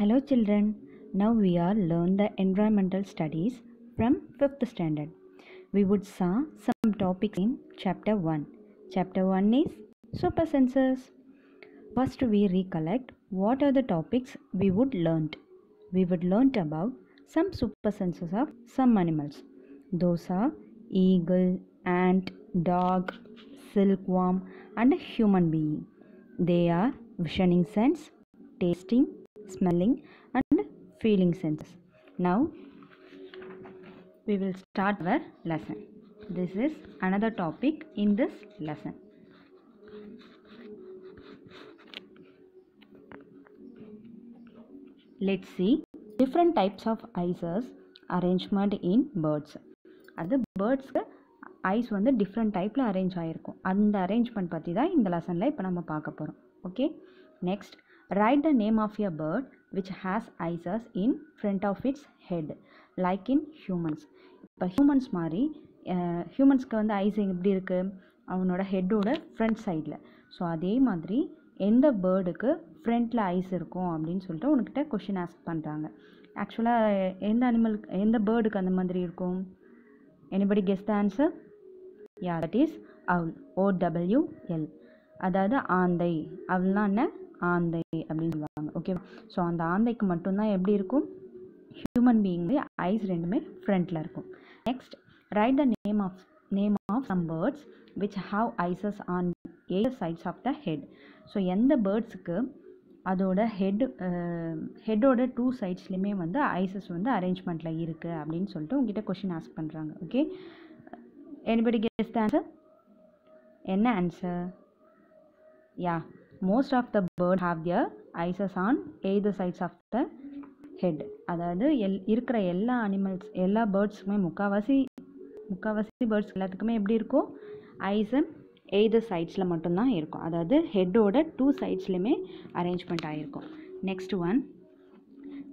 Hello children, now we are learn the environmental studies from 5th standard. We would saw some topics in chapter 1. Chapter 1 is super sensors. First we recollect what are the topics we would learnt. We would learnt about some super sensors of some animals. Those are eagle, ant, dog, silkworm and a human being. They are visioning sense, tasting, smelling and feeling senses. Now we will start our lesson. This is another topic in this lesson. Let's see different types of eyes arrangement in birds. அது பேர்ட்ஸ்க்கு eyes வந்து different டைப்பில் arrange ஆகிருக்கும் அந்த arrangement பற்றி தான் இந்த லெசனில் இப்போ நம்ம பார்க்க போகிறோம் okay next Write the name of a bird which has eyes in front of its head like in humans இப்போ ஹியூமன்ஸ் மாதிரி ஹியூமன்ஸ்க்கு வந்து ஐஸ் எப்படி இருக்குது அவனோட ஹெட்டோட ஃப்ரண்ட் சைடில் ஸோ அதே மாதிரி எந்த பேர்டுக்கு ஃப்ரண்ட்டில் ஐஸ் இருக்கும் அப்படின்னு சொல்லிட்டு உனக்கிட்ட கொஷின் ஆஸ்க் பண்ணுறாங்க ஆக்சுவலாக எந்த அனிமலுக்கு எந்த பேர்டுக்கு அந்த மாதிரி இருக்கும் anybody guessed answer yeah that is owl O WL அதாவது ஆந்தை அவள்னா என்ன ஆந்தை அப்படின்னு சொல்லுவாங்க ஓகே ஸோ அந்த ஆந்தைக்கு மட்டும்தான் எப்படி இருக்கும் ஹியூமன் பீயிங் ஐஸ் ரெண்டுமே ஃப்ரண்டில் இருக்கும் next write the name of name of some birds which have eyes on a sides of the head so எந்த பேர்ட்ஸுக்கு அதோட ஹெட் ஹெட்டோட டூ சைட்ஸ்லையுமே வந்து ஐசஸ் வந்து அரேஞ்ச்மெண்ட்டில் இருக்குது அப்படின்னு சொல்லிட்டு உங்ககிட்ட கொஷின் ஆஸ்க் பண்ணுறாங்க ஓகே எனிபடி கெஸ்ட் ஆன்சர் என்ன answer yeah most of the bird have their eyes on either sides of the head அதாவது எல் இருக்கிற எல்லா அனிமல்ஸ் எல்லா பேர்ட்ஸுக்குமே முக்கால்வாசி முக்கால்வாசி பேர்ட்ஸ் எல்லாத்துக்குமே எப்படி இருக்கும் ஐஸு எய்த சைட்ஸில் மட்டும்தான் இருக்கும் அதாவது ஹெட்டோட டூ சைட்ஸ்லையுமே அரேஞ்ச்மெண்ட் ஆகிருக்கும் next one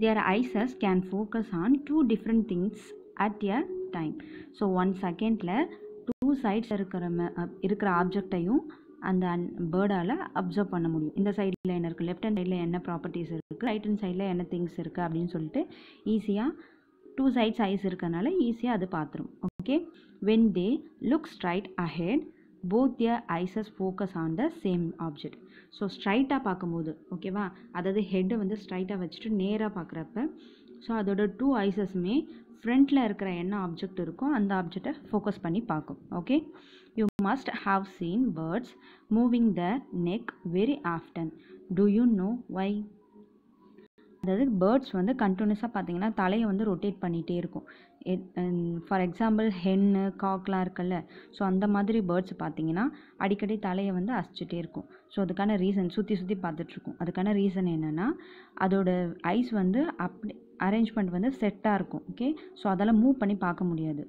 their eyes can focus on two different things at a time so one செகண்டில் டூ சைட்ஸ் இருக்கிற இருக்கிற ஆப்ஜெக்டையும் அந்த அன் பேர்டால் அப்சர்வ் பண்ண முடியும் இந்த சைடில் என்ன இருக்குது லெஃப்ட் ஹேண்ட் சைடில் என்ன ப்ராப்பர்ட்டிஸ் இருக்குது ரைட் ஹேண்ட் சைடில் என்ன திங்ஸ் இருக்குது அப்படின்னு சொல்லிட்டு ஈஸியாக டூ சைட்ஸ் ஐஸ் இருக்கிறனால ஈஸியாக அது பார்த்துரும் okay when they look straight ahead both their eyes focus on the same object so ஸ்ட்ரைட்டாக பார்க்கும்போது ஓகேவா அதாவது ஹெட்டை வந்து ஸ்ட்ரைட்டாக வச்சுட்டு நேராக பார்க்குறப்ப ஸோ அதோட டூ ஐசஸுமே ஃப்ரண்ட்டில் இருக்கிற என்ன ஆப்ஜெக்ட் இருக்கோ அந்த ஆப்ஜெக்டை ஃபோக்கஸ் பண்ணி பார்க்கும் okay You must have seen birds moving their neck very often. Do you know why? அதாவது பேர்ட்ஸ் வந்து கண்டினியூஸாக பார்த்தீங்கன்னா தலையை வந்து ரொட்டேட் பண்ணிகிட்டே இருக்கும் ஃபார் எக்ஸாம்பிள் ஹென்னு காக்லாம் இருக்குல்ல ஸோ அந்த மாதிரி பேர்ட்ஸ் பார்த்தீங்கன்னா அடிக்கடி தலையை வந்து அசிச்சுட்டே இருக்கும் ஸோ அதுக்கான ரீசன் சுற்றி சுற்றி பார்த்துட்ருக்கும் அதுக்கான ரீசன் என்னென்னா அதோட ஐஸ் வந்து அப்படி அரேஞ்ச்மெண்ட் வந்து செட்டாக இருக்கும் ஓகே ஸோ அதெல்லாம் மூவ் பண்ணி பார்க்க முடியாது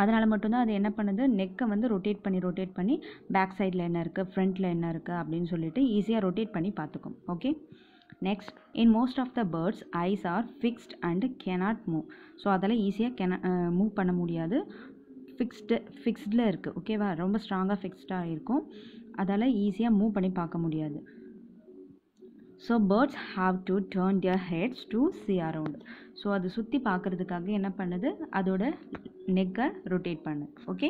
அதனால் மட்டும்தான் அது என்ன பண்ணுது நெக்கை வந்து ரொட்டேட் பண்ணி ரொட்டேட் பண்ணி பேக் சைடில் என்ன இருக்குது ஃப்ரண்ட்டில் என்ன இருக்குது அப்படின்னு சொல்லிட்டு ஈஸியாக ரொட்டேட் பண்ணி பார்த்துக்கும் okay next in most of the birds eyes are fixed and cannot move so அதெல்லாம் ஈஸியாக கென மூவ் பண்ண முடியாது ஃபிக்ஸ்டு ஃபிக்ஸ்டில் இருக்குது ஓகேவா ரொம்ப ஸ்ட்ராங்காக ஃபிக்ஸ்டாக இருக்கும் அதால் ஈஸியாக மூவ் பண்ணி பார்க்க முடியாது so birds have to turn their heads to see around so அது சுற்றி பார்க்குறதுக்காக என்ன பண்ணுது அதோட நெக்கை ரொட்டேட் பண்ணு okay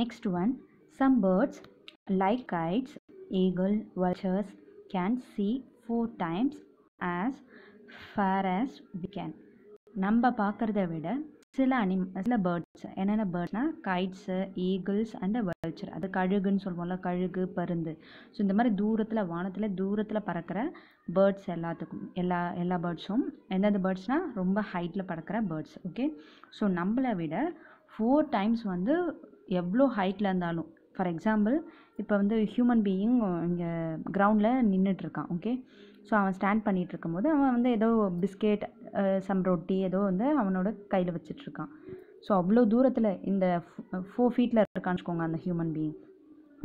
next one some birds like kites eagle vultures can see four times as far as we can நம்ம பார்க்குறத விட சில அனிம் சில பேர்ட்ஸ் என்னென்ன பேர்ட்ஸ்னால் கைட்ஸு ஈகிள்ஸ் அண்ட் வல்ச்சர் அது கழுகுன்னு சொல்லுவோம்ல கழுகு பருந்து ஸோ இந்த மாதிரி தூரத்தில் வானத்தில் தூரத்தில் பறக்கிற பேர்ட்ஸ் எல்லாத்துக்கும் எல்லா எல்லா பேர்ட்ஸும் எந்தெந்த பேர்ட்ஸ்னால் ரொம்ப ஹைட்டில் பறக்கிற பேர்ட்ஸ் ஓகே ஸோ நம்மளை விட ஃபோர் டைம்ஸ் வந்து எவ்வளோ ஹைட்டில் இருந்தாலும் ஃபார் எக்ஸாம்பிள் இப்போ வந்து ஹியூமன் பீயிங் இங்கே கிரவுண்டில் நின்றுட்டுருக்கான் ஓகே ஸோ அவன் ஸ்டாண்ட் பண்ணிகிட்டு இருக்கும்போது அவன் வந்து ஏதோ பிஸ்கெட் சம் ரொட்டி ஏதோ வந்து அவனோட கையில் வச்சிட்ருக்கான் ஸோ அவ்வளோ தூரத்தில் இந்த ஃபோர் ஃபீட்டில் இருக்கான்னு வச்சுக்கோங்க அந்த ஹியூமன் பீயிங்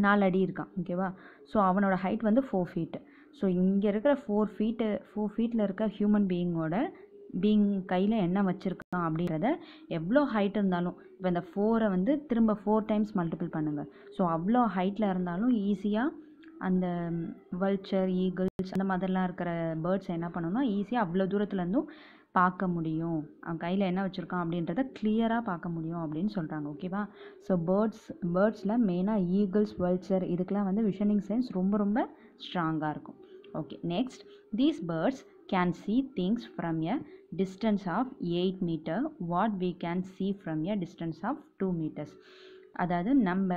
நாலு அடி இருக்கான் ஓகேவா ஸோ அவனோட ஹைட் வந்து ஃபோர் ஃபீட்டு ஸோ இங்கே இருக்கிற ஃபோர் ஃபீட்டு ஃபோர் ஃபீட்டில் இருக்க ஹியூமன் பீயிங்கோட பீங் கையில் என்ன வச்சுருக்கான் அப்படிங்கிறத எவ்வளோ ஹைட் இருந்தாலும் இப்போ இந்த ஃபோரை வந்து திரும்ப ஃபோர் டைம்ஸ் மல்டிபிள் பண்ணுங்கள் ஸோ அவ்வளோ ஹைட்டில் இருந்தாலும் ஈஸியாக அந்த வல்ச்சர் ஈகிள்ஸ் அந்த மாதிரிலாம் இருக்கிற பேர்ட்ஸ் என்ன பண்ணணும்னா ஈஸியாக அவ்வளோ தூரத்துலேருந்தும் பார்க்க முடியும் அவன் கையில் என்ன வச்சுருக்கான் அப்படின்றத கிளியராக பார்க்க முடியும் அப்படின்னு சொல்கிறாங்க ஓகேவா ஸோ பேர்ட்ஸ் பேர்ட்ஸில் மெயினாக ஈகிள்ஸ் வெல்ச்சர் இதுக்கெலாம் வந்து விஷனிங் சென்ஸ் ரொம்ப ரொம்ப ஸ்ட்ராங்காக இருக்கும் okay next these birds can see things from a distance of eight metre what we can see from a distance of two metres அதாவது நம்ம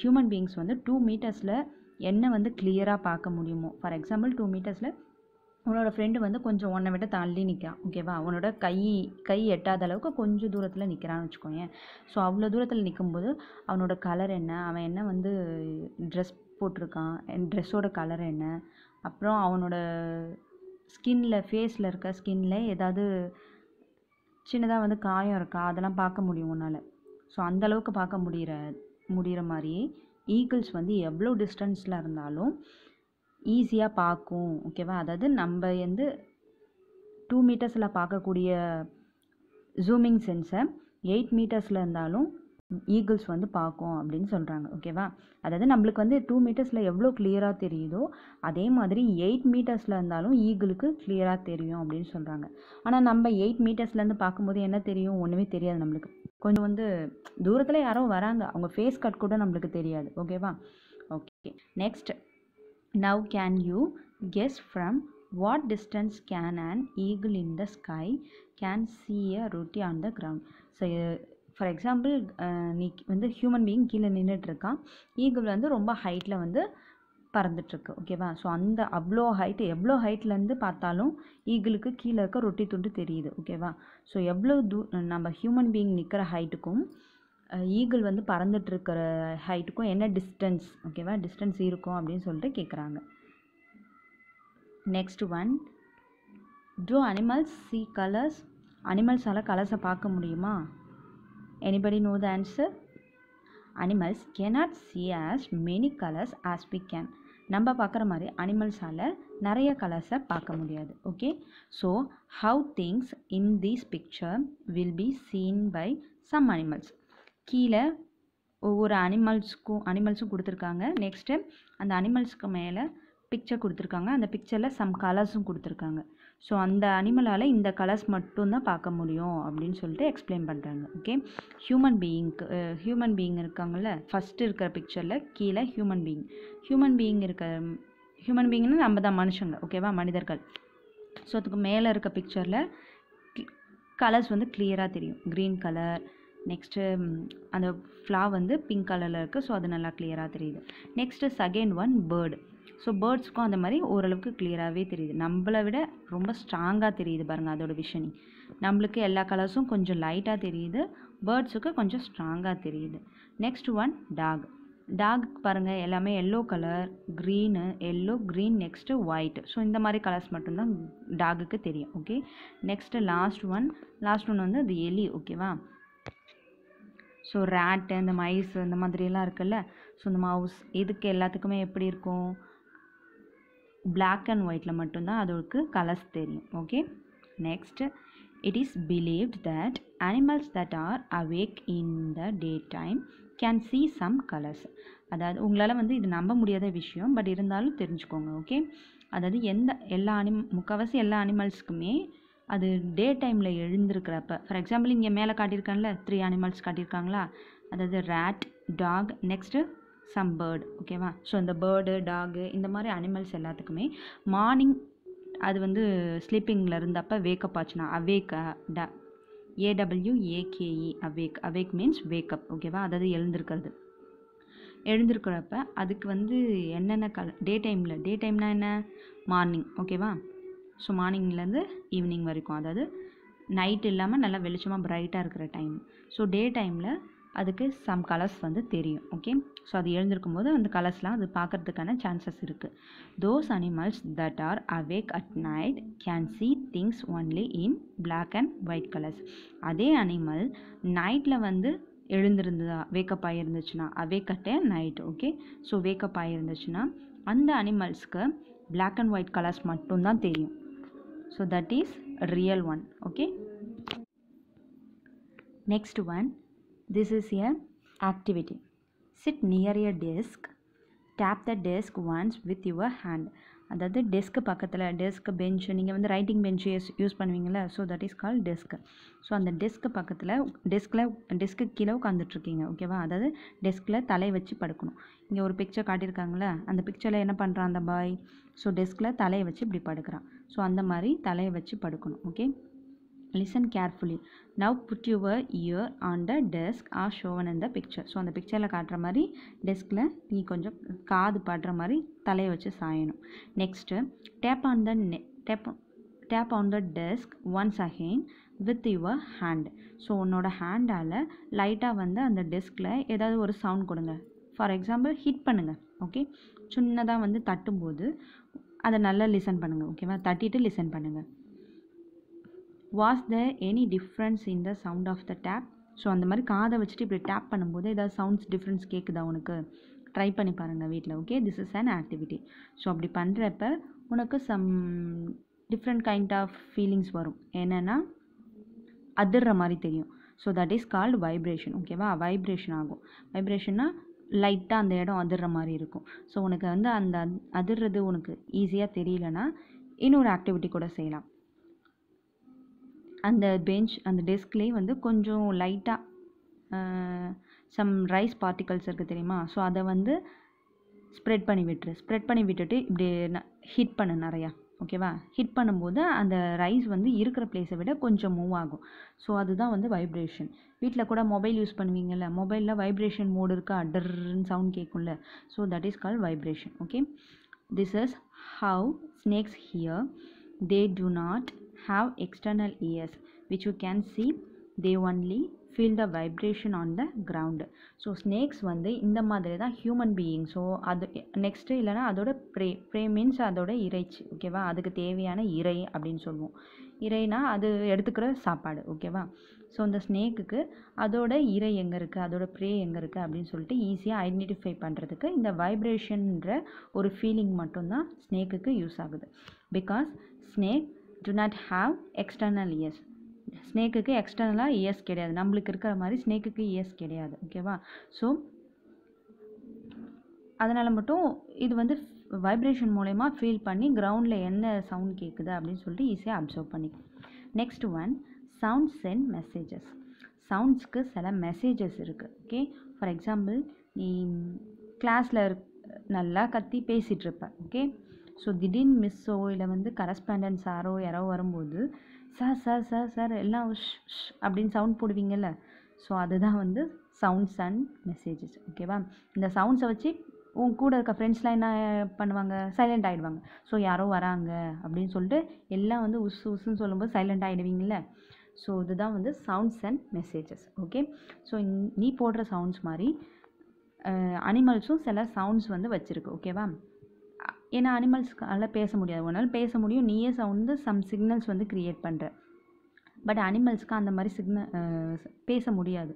ஹியூமன் பீயிங்ஸ் வந்து டூ மீட்டர்ஸில் என்ன வந்து கிளியராக பார்க்க முடியுமோ ஃபார் எக்ஸாம்பிள் டூ மீட்டர்ஸில் உன்னோட ஃப்ரெண்டு வந்து கொஞ்சம் உன்னை விட தள்ளி நிற்கிறான் ஓகேவா உன்னோட கை கை எட்டாத அளவுக்கு கொஞ்சம் தூரத்தில் நிற்கிறான்னு வச்சுக்கோயேன் ஸோ அவ்வளோ தூரத்தில் நிற்கும்போது அவனோட கலர் என்ன அவன் என்ன வந்து ட்ரெஸ் போட்டிருக்கான் ட்ரெஸ்ஸோட கலர் என்ன அப்புறம் அவனோட ஸ்கின்ல ஃபேஸில் இருக்க ஸ்கின்ல ஏதாவது சின்னதாக வந்து காயம் இருக்கா அதெல்லாம் பார்க்க முடியும் உன்னால் ஸோ அந்தளவுக்கு பார்க்க முடிகிற முடிகிற மாதிரி ஈகிள்ஸ் வந்து எவ்வளோ டிஸ்டன்ஸில் இருந்தாலும் ஈஸியாக பார்க்கும் ஓகேவா அதாவது நம்ம வந்து டூ மீட்டர்ஸில் பார்க்கக்கூடிய ஜூமிங் சென்ஸை எயிட் மீட்டர்ஸில் இருந்தாலும் ஈகிள்ஸ் வந்து பார்க்கும் அப்படின்னு சொல்கிறாங்க ஓகேவா அதாவது நம்மளுக்கு வந்து டூ மீட்டர்ஸில் எவ்வளோ கிளியராக தெரியுதோ அதே மாதிரி எயிட் மீட்டர்ஸில் இருந்தாலும் ஈகிளுக்கு கிளியராக தெரியும் அப்படின்னு சொல்கிறாங்க ஆனால் நம்ம எயிட் மீட்டர்ஸ்லேருந்து பார்க்கும்போது என்ன தெரியும் ஒன்றுமே தெரியாது நம்மளுக்கு கொஞ்சம் வந்து தூரத்தில் யாரோ வராங்க அவங்க ஃபேஸ் கட் கூட நம்மளுக்கு தெரியாது ஓகேவா okay next Now can you guess from what distance can an eagle in the sky can see a roti on the ground so for example நீ வந்து ஹியூமன் பீயிங் கீழே நின்றுட்டுருக்கான் ஈகிள் வந்து ரொம்ப ஹைட்டில் வந்து பறந்துட்டுருக்கு ஓகேவா ஸோ அந்த அவ்வளோ ஹைட் எவ்வளோ ஹைட்லேருந்து பார்த்தாலும் ஈகிளுக்கு கீழே இருக்க ரொட்டி துண்டு தெரியுது ஓகேவா ஸோ எவ்வளோ தூ நம்ம ஹியூமன் பீயிங் நிற்கிற ஹைட்டுக்கும் ஈகிள் வந்து இருக்கிற ஹைட்டுக்கும் என்ன டிஸ்டன்ஸ் ஓகேவா டிஸ்டன்ஸ் இருக்கும் அப்படின்னு சொல்லிட்டு கேட்குறாங்க next one do animals see colours அனிமல்ஸால் கலர்ஸை பார்க்க முடியுமா anybody know the answer animals cannot see as many colours as we can நம்ம பார்க்குற மாதிரி அனிமல்ஸால் நிறைய கலர்ஸை பார்க்க முடியாது okay so how things in this picture will be seen by some animals கீழே ஒவ்வொரு அனிமல்ஸ்க்கும் அனிமல்ஸும் கொடுத்துருக்காங்க நெக்ஸ்ட்டு அந்த அனிமல்ஸ்க்கு மேலே பிக்சர் கொடுத்துருக்காங்க அந்த பிக்சரில் சம் கலர்ஸும் கொடுத்துருக்காங்க ஸோ அந்த அனிமலால் இந்த கலர்ஸ் மட்டும்தான் பார்க்க முடியும் அப்படின்னு சொல்லிட்டு எக்ஸ்பிளைன் பண்ணுறாங்க ஓகே ஹியூமன் பீயிங்க்கு ஹியூமன் பீயிங் இருக்காங்கள்ல ஃபஸ்ட்டு இருக்கிற பிக்சரில் கீழே ஹியூமன் பீயிங் ஹியூமன் பீயிங் இருக்க ஹியூமன் பீயிங்னா நம்ம தான் மனுஷங்க ஓகேவா மனிதர்கள் ஸோ அதுக்கு மேலே இருக்க பிக்சரில் கலர்ஸ் வந்து கிளியராக தெரியும் க்ரீன் கலர் நெக்ஸ்ட்டு அந்த ஃப்ளா வந்து பிங்க் கலரில் இருக்குது ஸோ அது நல்லா கிளியராக தெரியுது next second one bird so பேர்ட்ஸ்க்கும் அந்த மாதிரி ஓரளவுக்கு கிளியராகவே தெரியுது நம்மளை விட ரொம்ப ஸ்ட்ராங்காக தெரியுது பாருங்கள் அதோட விஷனிங் நம்மளுக்கு எல்லா கலர்ஸும் கொஞ்சம் லைட்டாக தெரியுது பேர்ட்ஸுக்கு கொஞ்சம் ஸ்ட்ராங்காக தெரியுது நெக்ஸ்ட் ஒன் டாக் டாக் பாருங்கள் எல்லாமே yellow colour green yellow green next white so இந்த மாதிரி கலர்ஸ் மட்டும்தான் டாகுக்கு தெரியும் okay next last one last one வந்து அது எலி ஓகேவா ஸோ ரேட்டு இந்த மைஸ் இந்த மாதிரியெல்லாம் இருக்குல்ல ஸோ இந்த மவுஸ் இதுக்கு எல்லாத்துக்குமே எப்படி இருக்கும் பிளாக் அண்ட் ஒயிட்டில் மட்டும்தான் அதுக்கு கலர்ஸ் தெரியும் okay next it is believed that animals that are awake in the day time can see some colours அதாவது உங்களால் வந்து இது நம்ப முடியாத விஷயம் பட் இருந்தாலும் தெரிஞ்சுக்கோங்க ஓகே அதாவது எந்த எல்லா அனிம் முக்கால்வாசி எல்லா அனிமல்ஸ்க்குமே அது டே டைமில் எழுந்திருக்கிறப்ப ஃபார் எக்ஸாம்பிள் இங்கே மேலே காட்டியிருக்கான்ல த்ரீ அனிமல்ஸ் காட்டியிருக்காங்களா அதாவது rat dog next some bird ஓகேவா ஸோ இந்த பேர்டு டாகு இந்த மாதிரி அனிமல்ஸ் எல்லாத்துக்குமே மார்னிங் அது வந்து ஸ்லீப்பிங்கில் இருந்தப்போ வேக்கப் ஆச்சுன்னா awake the AWAKE awake awake means wake up ஓகேவா அதாவது எழுந்திருக்கிறது எழுந்திருக்கிறப்ப அதுக்கு வந்து என்னென்ன கல டே டைமில் டே டைம்னா என்ன மார்னிங் ஓகேவா ஸோ மார்னிங்லேருந்து ஈவினிங் வரைக்கும் அதாவது நைட் இல்லாமல் நல்லா வெளிச்சமாக பிரைட்டாக இருக்கிற டைம் ஸோ டே டைமில் அதுக்கு சம் கலர்ஸ் வந்து தெரியும் ஓகே ஸோ அது எழுந்திருக்கும் போது அந்த கலர்ஸ்லாம் அது பார்க்குறதுக்கான சான்சஸ் இருக்குது those animals that are awake at night can see things only in black and white colours அதே அனிமல் நைட்டில் வந்து எழுந்திருந்ததா வேக்கப் ஆகிருந்துச்சுன்னா அவேக்கட்டே நைட் ஓகே ஸோ வேக்கப் ஆகியிருந்துச்சுன்னா அந்த அனிமல்ஸ்க்கு பிளாக் அண்ட் ஒயிட் கலர்ஸ் மட்டும்தான் தெரியும் so that is real one okay next one this is a activity sit near a desk tap the desk once with your hand அதாவது டெஸ்க்கு பக்கத்தில் desk bench நீங்கள் வந்து writing bench use use பண்ணுவீங்களே so that is call desk so அந்த desk பக்கத்தில் டெஸ்கில் டெஸ்க்கு கீழே உட்காந்துட்ருக்கீங்க ஓகேவா அதாவது டெஸ்கில் தலை வச்சு படுக்கணும் இங்கே ஒரு பிக்சர் காட்டியிருக்காங்களே அந்த பிக்சரில் என்ன பண்ணுறான் அந்த பாய் ஸோ டெஸ்கில் தலையை வச்சு இப்படி படுக்கிறான் ஸோ அந்த மாதிரி தலையை வச்சு படுக்கணும் okay listen carefully now put your ear on the desk are shown இந்த பிக்சர் ஸோ அந்த பிக்சரில் காட்டுற மாதிரி டெஸ்கில் நீ கொஞ்சம் காது படுற மாதிரி தலையை வச்சு சாயணும் நெக்ஸ்ட்டு டேப் ஆன் த நெ tap tap on the desk once again with your hand so உன்னோட ஹேண்டால் லைட்டாக வந்து அந்த டெஸ்கில் ஏதாவது ஒரு சவுண்ட் கொடுங்க ஃபார் எக்ஸாம்பிள் ஹிட் பண்ணுங்கள் ஓகே சின்னதாக வந்து தட்டும்போது அதை நல்லா லிசன் பண்ணுங்கள் ஓகேவா தட்டிட்டு லிசன் பண்ணுங்கள் was the any difference in the sound of the tap so அந்த மாதிரி காதை வச்சுட்டு இப்படி டேப் பண்ணும்போது ஏதாவது சவுண்ட்ஸ் டிஃப்ரென்ஸ் கேட்குதா உனக்கு ட்ரை பண்ணி பாருங்கள் வீட்டில் okay this is an activity so அப்படி பண்ணுறப்ப உனக்கு some different kind of feelings வரும் என்னென்னா அதிர்ற மாதிரி தெரியும் so that is called vibration ஓகேவா வைப்ரேஷன் ஆகும் வைப்ரேஷன்னா லைட்டாக அந்த இடம் அதிர்ற மாதிரி இருக்கும் ஸோ உனக்கு வந்து அந்த அதிர்றது உனக்கு ஈஸியாக தெரியலனா இன்னொரு ஆக்டிவிட்டி கூட செய்யலாம் அந்த பெஞ்ச் அந்த டெஸ்க்லேயே வந்து கொஞ்சம் லைட்டாக சம் ரைஸ் பார்ட்டிகல்ஸ் இருக்குது தெரியுமா ஸோ அதை வந்து ஸ்ப்ரெட் பண்ணி விட்டுரு ஸ்ப்ரெட் பண்ணி விட்டுட்டு இப்படி ஹிட் பண்ணு நிறையா ஓகேவா ஹிட் பண்ணும்போது அந்த ரைஸ் வந்து இருக்கிற பிளேஸை விட கொஞ்சம் மூவ் ஆகும் ஸோ அதுதான் வந்து வைப்ரேஷன் வீட்டில் கூட மொபைல் யூஸ் பண்ணுவீங்கள்ல மொபைலில் வைப்ரேஷன் மோடு இருக்கா அடர்ன்னு சவுண்ட் கேட்கும்ல so that is call vibration okay this is how snakes hear they do not have external ears which you can see they only feel the vibration on the ground so snakes வந்து இந்த மாதிரி தான் human being so அது next இல்லைனா அதோட pray pray means அதோட இறைச்சி ஓகேவா அதுக்கு தேவையான இறை அப்படின்னு சொல்லுவோம் இறைனா அது எடுத்துக்கிற சாப்பாடு ஓகேவா ஸோ இந்த ஸ்னேக்குக்கு அதோட இறை எங்கே இருக்குது அதோட ப்ரே எங்கே இருக்குது அப்படின்னு சொல்லிட்டு ஈஸியாக ஐடென்டிஃபை பண்ணுறதுக்கு இந்த வைப்ரேஷன்ற ஒரு ஃபீலிங் மட்டும்தான் ஸ்னேக்குக்கு யூஸ் ஆகுது because snake do not have external ears ஸ்னேக்குக்கு எக்ஸ்டர்னலாக இயர்ஸ் கிடையாது நம்மளுக்கு இருக்கிற மாதிரி ஸ்னேக்குக்கு இயர்ஸ் கிடையாது ஓகேவா ஸோ அதனால் மட்டும் இது வந்து வைப்ரேஷன் மூலயமா ஃபீல் பண்ணி க்ரௌண்டில் என்ன சவுண்ட் கேட்குது அப்படின்னு சொல்லிட்டு ஈஸியாக அப்சர்வ் பண்ணி next one sound sent messages சவுண்ட்ஸ்க்கு சில மெசேஜஸ் இருக்குது ஓகே ஃபார் எக்ஸாம்பிள் நீ கிளாஸில் நல்லா கத்தி பேசிகிட்ருப்ப ஓகே ஸோ திடீர்னு மிஸ்ஸோ இல்லை வந்து கரஸ்பாண்டன்ட் சாரோ யாரோ வரும்போது சார் சார் சார் சார் எல்லாம் ஷ் அப்படின்னு சவுண்ட் போடுவீங்கள்ல ஸோ அதுதான் வந்து சவுண்ட்ஸ் அண்ட் மெசேஜஸ் ஓகேவா இந்த சவுண்ட்ஸை வச்சு உன் கூட இருக்க ஃப்ரெண்ட்ஸ்லாம் என்ன பண்ணுவாங்க சைலண்ட் ஆகிடுவாங்க ஸோ யாரோ வராங்க அப்படின்னு சொல்லிட்டு எல்லாம் வந்து உஸ் உஸ்ன்னு சொல்லும்போது சைலண்ட் ஆகிடுவீங்கள ஸோ இதுதான் வந்து sounds and messages okay so நீ போடுற சவுண்ட்ஸ் மாதிரி அனிமல்ஸும் சில சவுண்ட்ஸ் வந்து வச்சுருக்கு ஓகேவா ஏன்னா அனிமல்ஸ்க்கால பேச முடியாது உன்னால் பேச முடியும் நீயே சவுண்டு சம் சிக்னல்ஸ் வந்து க்ரியேட் பண்ணுற பட் அனிமல்ஸ்க்கு அந்த மாதிரி சிக்னல் பேச முடியாது